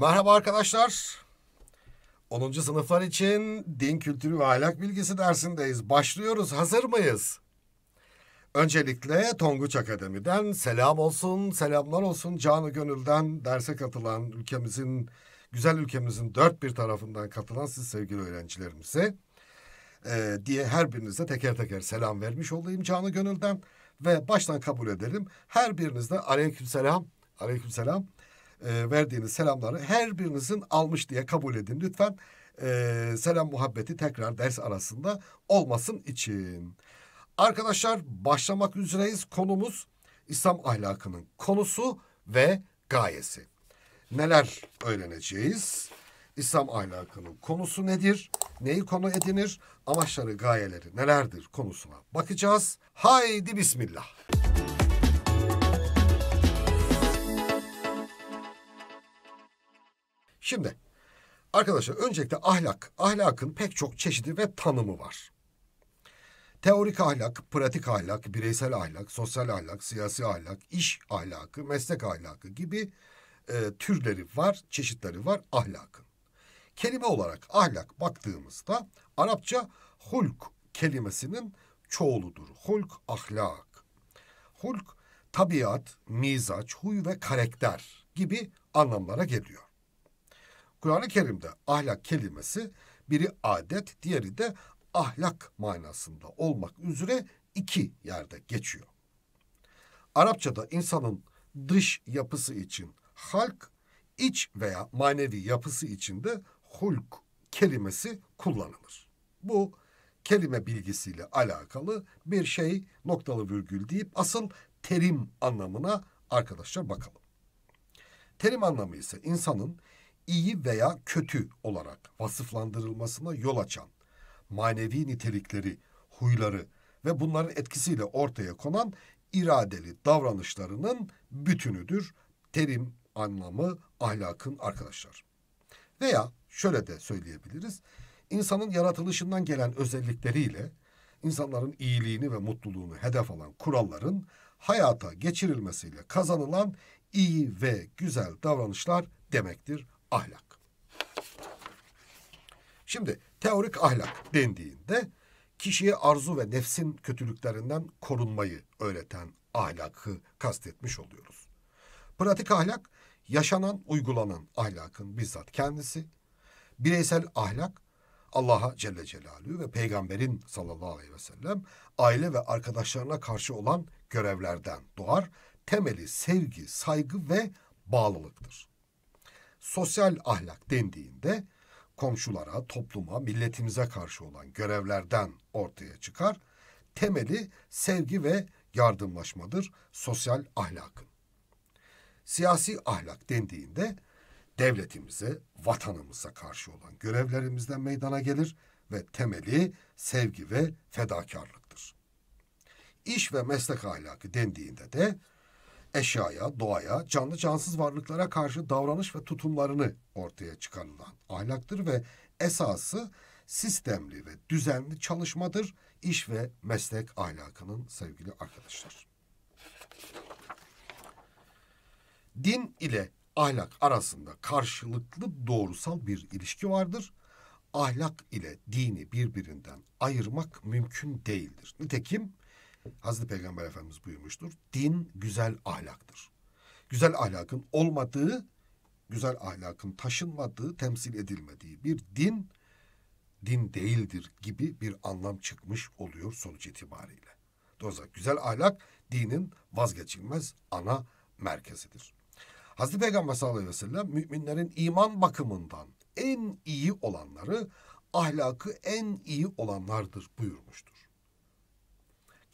Merhaba arkadaşlar. 10. sınıflar için din kültürü ve ahlak bilgisi dersindeyiz. Başlıyoruz. Hazır mıyız? Öncelikle Tonguç Akademi'den selam olsun, selamlar olsun canı gönülden derse katılan ülkemizin, güzel ülkemizin dört bir tarafından katılan siz sevgili öğrencilerimize e, diye her birinize teker teker selam vermiş olayım canı gönülden ve baştan kabul edelim. Her birinizde aleyküm selam, aleyküm selam e, verdiğiniz selamları her birinizin almış diye kabul edin lütfen. E, selam muhabbeti tekrar ders arasında olmasın için. Arkadaşlar başlamak üzereyiz. Konumuz İslam ahlakının konusu ve gayesi. Neler öğreneceğiz? İslam ahlakının konusu nedir? Neyi konu edinir? Amaçları, gayeleri nelerdir konusuna bakacağız. Haydi bismillah. Şimdi arkadaşlar öncelikle ahlak. Ahlakın pek çok çeşidi ve tanımı var. Teorik ahlak, pratik ahlak, bireysel ahlak, sosyal ahlak, siyasi ahlak, iş ahlakı, meslek ahlakı gibi e, türleri var, çeşitleri var ahlakın. Kelime olarak ahlak baktığımızda Arapça hulk kelimesinin çoğuludur. Hulk ahlak. Hulk tabiat, mizaç, huy ve karakter gibi anlamlara geliyor. Kur'an-ı Kerim'de ahlak kelimesi biri adet, diğeri de ahlak manasında olmak üzere iki yerde geçiyor. Arapçada insanın dış yapısı için halk, iç veya manevi yapısı için de hulk kelimesi kullanılır. Bu kelime bilgisiyle alakalı bir şey noktalı virgül deyip asıl terim anlamına arkadaşlar bakalım. Terim anlamı ise insanın iyi veya kötü olarak vasıflandırılmasına yol açan manevi nitelikleri, huyları ve bunların etkisiyle ortaya konan iradeli davranışlarının bütünüdür. Terim anlamı ahlakın arkadaşlar. Veya şöyle de söyleyebiliriz. İnsanın yaratılışından gelen özellikleriyle insanların iyiliğini ve mutluluğunu hedef alan kuralların hayata geçirilmesiyle kazanılan iyi ve güzel davranışlar demektir ahlak. Şimdi teorik ahlak dendiğinde kişiye arzu ve nefsin kötülüklerinden korunmayı öğreten ahlakı kastetmiş oluyoruz. Pratik ahlak yaşanan, uygulanan ahlakın bizzat kendisi. Bireysel ahlak Allah'a Celle Celaluhu ve Peygamberin sallallahu aleyhi ve sellem aile ve arkadaşlarına karşı olan görevlerden doğar. Temeli sevgi, saygı ve bağlılıktır sosyal ahlak dendiğinde komşulara, topluma, milletimize karşı olan görevlerden ortaya çıkar. Temeli sevgi ve yardımlaşmadır sosyal ahlakın. Siyasi ahlak dendiğinde devletimize, vatanımıza karşı olan görevlerimizden meydana gelir ve temeli sevgi ve fedakarlıktır. İş ve meslek ahlakı dendiğinde de eşyaya, doğaya, canlı cansız varlıklara karşı davranış ve tutumlarını ortaya çıkarılan ahlaktır ve esası sistemli ve düzenli çalışmadır iş ve meslek ahlakının sevgili arkadaşlar. Din ile ahlak arasında karşılıklı doğrusal bir ilişki vardır. Ahlak ile dini birbirinden ayırmak mümkün değildir. Nitekim Hazreti Peygamber Efendimiz buyurmuştur. Din güzel ahlaktır. Güzel ahlakın olmadığı, güzel ahlakın taşınmadığı, temsil edilmediği bir din, din değildir gibi bir anlam çıkmış oluyor sonuç itibariyle. Dolayısıyla güzel ahlak dinin vazgeçilmez ana merkezidir. Hazreti Peygamber sallallahu aleyhi ve sellem müminlerin iman bakımından en iyi olanları ahlakı en iyi olanlardır buyurmuştur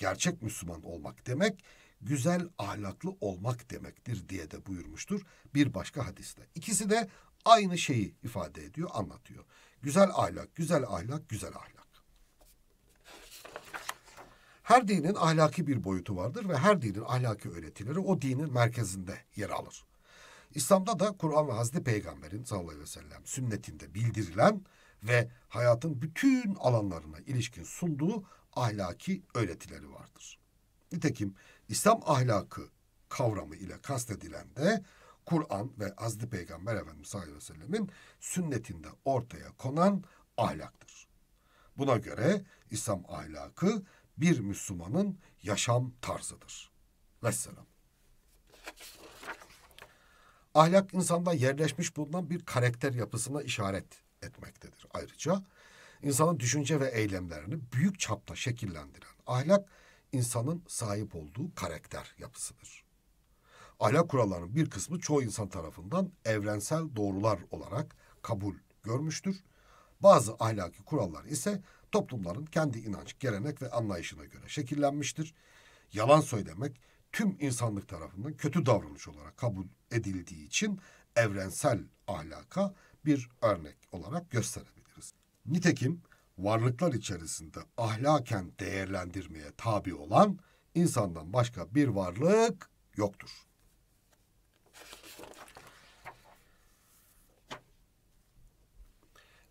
gerçek Müslüman olmak demek güzel ahlaklı olmak demektir diye de buyurmuştur bir başka hadiste. İkisi de aynı şeyi ifade ediyor, anlatıyor. Güzel ahlak, güzel ahlak, güzel ahlak. Her dinin ahlaki bir boyutu vardır ve her dinin ahlaki öğretileri o dinin merkezinde yer alır. İslam'da da Kur'an ve Hazreti Peygamber'in sallallahu aleyhi ve sellem sünnetinde bildirilen ve hayatın bütün alanlarına ilişkin sunduğu ahlaki öğretileri vardır. Nitekim İslam ahlakı kavramı ile kastedilen de Kur'an ve Azdi Peygamber Efendimiz Aleyhi ve Sellem'in sünnetinde ortaya konan ahlaktır. Buna göre İslam ahlakı bir Müslümanın yaşam tarzıdır. Vesselam. Ahlak insanda yerleşmiş bulunan bir karakter yapısına işaret etmektedir. Ayrıca insanın düşünce ve eylemlerini büyük çapta şekillendiren ahlak insanın sahip olduğu karakter yapısıdır. Ahlak kurallarının bir kısmı çoğu insan tarafından evrensel doğrular olarak kabul görmüştür. Bazı ahlaki kurallar ise toplumların kendi inanç, gelenek ve anlayışına göre şekillenmiştir. Yalan söylemek tüm insanlık tarafından kötü davranış olarak kabul edildiği için evrensel ahlaka bir örnek olarak gösterebilir. Nitekim varlıklar içerisinde ahlaken değerlendirmeye tabi olan insandan başka bir varlık yoktur.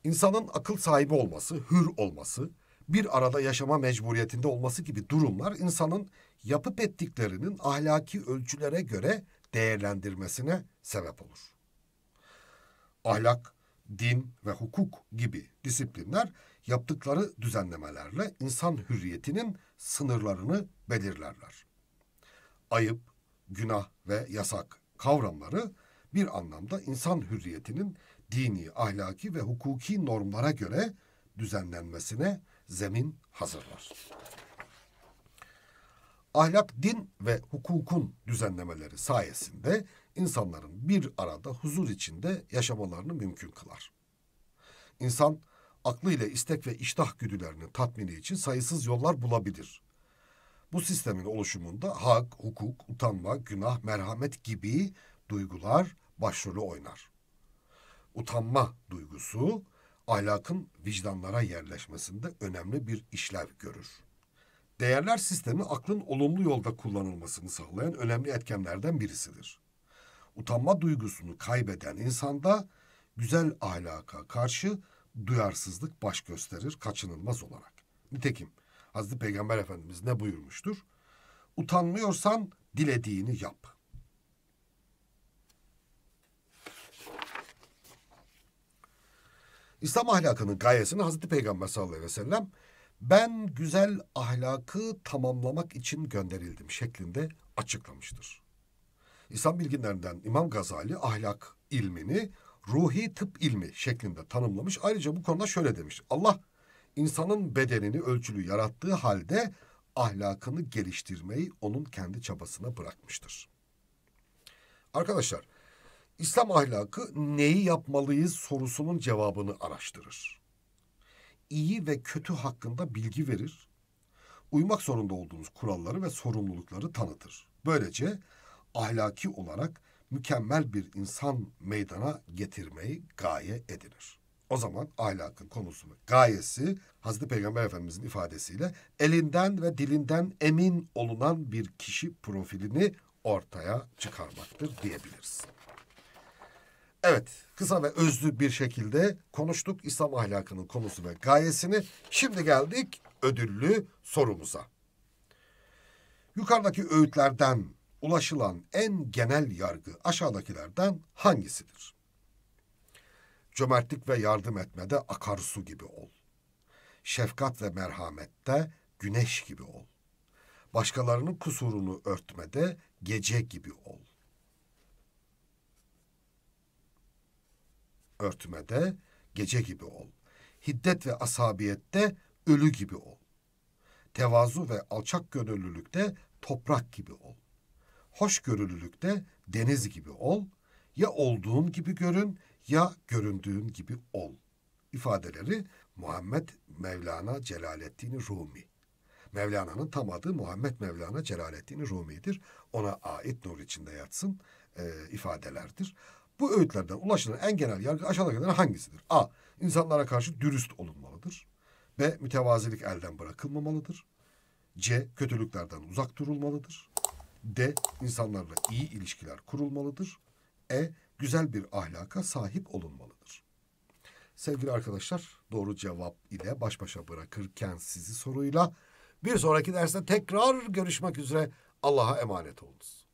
İnsanın akıl sahibi olması, hür olması, bir arada yaşama mecburiyetinde olması gibi durumlar insanın yapıp ettiklerinin ahlaki ölçülere göre değerlendirmesine sebep olur. Ahlak din ve hukuk gibi disiplinler yaptıkları düzenlemelerle insan hürriyetinin sınırlarını belirlerler. Ayıp, günah ve yasak kavramları bir anlamda insan hürriyetinin dini, ahlaki ve hukuki normlara göre düzenlenmesine zemin hazırlar. Ahlak, din ve hukukun düzenlemeleri sayesinde insanların bir arada huzur içinde yaşamalarını mümkün kılar. İnsan aklıyla istek ve iştah güdülerinin tatmini için sayısız yollar bulabilir. Bu sistemin oluşumunda hak, hukuk, utanma, günah, merhamet gibi duygular başrolü oynar. Utanma duygusu ahlakın vicdanlara yerleşmesinde önemli bir işlev görür. Değerler sistemi aklın olumlu yolda kullanılmasını sağlayan önemli etkenlerden birisidir utanma duygusunu kaybeden insanda güzel ahlaka karşı duyarsızlık baş gösterir kaçınılmaz olarak. Nitekim Hazreti Peygamber Efendimiz ne buyurmuştur? Utanmıyorsan dilediğini yap. İslam ahlakının gayesini Hazreti Peygamber sallallahu aleyhi ve sellem ben güzel ahlakı tamamlamak için gönderildim şeklinde açıklamıştır. İslam bilginlerinden İmam Gazali ahlak ilmini ruhi tıp ilmi şeklinde tanımlamış. Ayrıca bu konuda şöyle demiş. Allah insanın bedenini ölçülü yarattığı halde ahlakını geliştirmeyi onun kendi çabasına bırakmıştır. Arkadaşlar İslam ahlakı neyi yapmalıyız sorusunun cevabını araştırır. İyi ve kötü hakkında bilgi verir. Uymak zorunda olduğunuz kuralları ve sorumlulukları tanıtır. Böylece ahlaki olarak mükemmel bir insan meydana getirmeyi gaye edinir. O zaman ahlakın konusu ve gayesi Hazreti Peygamber Efendimizin ifadesiyle elinden ve dilinden emin olunan bir kişi profilini ortaya çıkarmaktır diyebiliriz. Evet, kısa ve özlü bir şekilde konuştuk İslam ahlakının konusu ve gayesini. Şimdi geldik ödüllü sorumuza. Yukarıdaki öğütlerden ulaşılan en genel yargı aşağıdakilerden hangisidir? Cömertlik ve yardım etmede akarsu gibi ol. Şefkat ve merhamette güneş gibi ol. Başkalarının kusurunu örtmede gece gibi ol. Örtmede gece gibi ol. Hiddet ve asabiyette ölü gibi ol. Tevazu ve alçak gönüllülükte toprak gibi ol hoşgörülülükte deniz gibi ol, ya olduğun gibi görün ya göründüğün gibi ol. İfadeleri Muhammed Mevlana Celaleddin Rumi. Mevlana'nın tam adı Muhammed Mevlana Celaleddin Rumi'dir. Ona ait nur içinde yatsın e, ifadelerdir. Bu öğütlerden ulaşılan en genel yargı aşağıdakilerden hangisidir? A. İnsanlara karşı dürüst olunmalıdır. B. Mütevazilik elden bırakılmamalıdır. C. Kötülüklerden uzak durulmalıdır. D. insanlarla iyi ilişkiler kurulmalıdır. E. Güzel bir ahlaka sahip olunmalıdır. Sevgili arkadaşlar doğru cevap ile baş başa bırakırken sizi soruyla bir sonraki derste tekrar görüşmek üzere Allah'a emanet olunuz.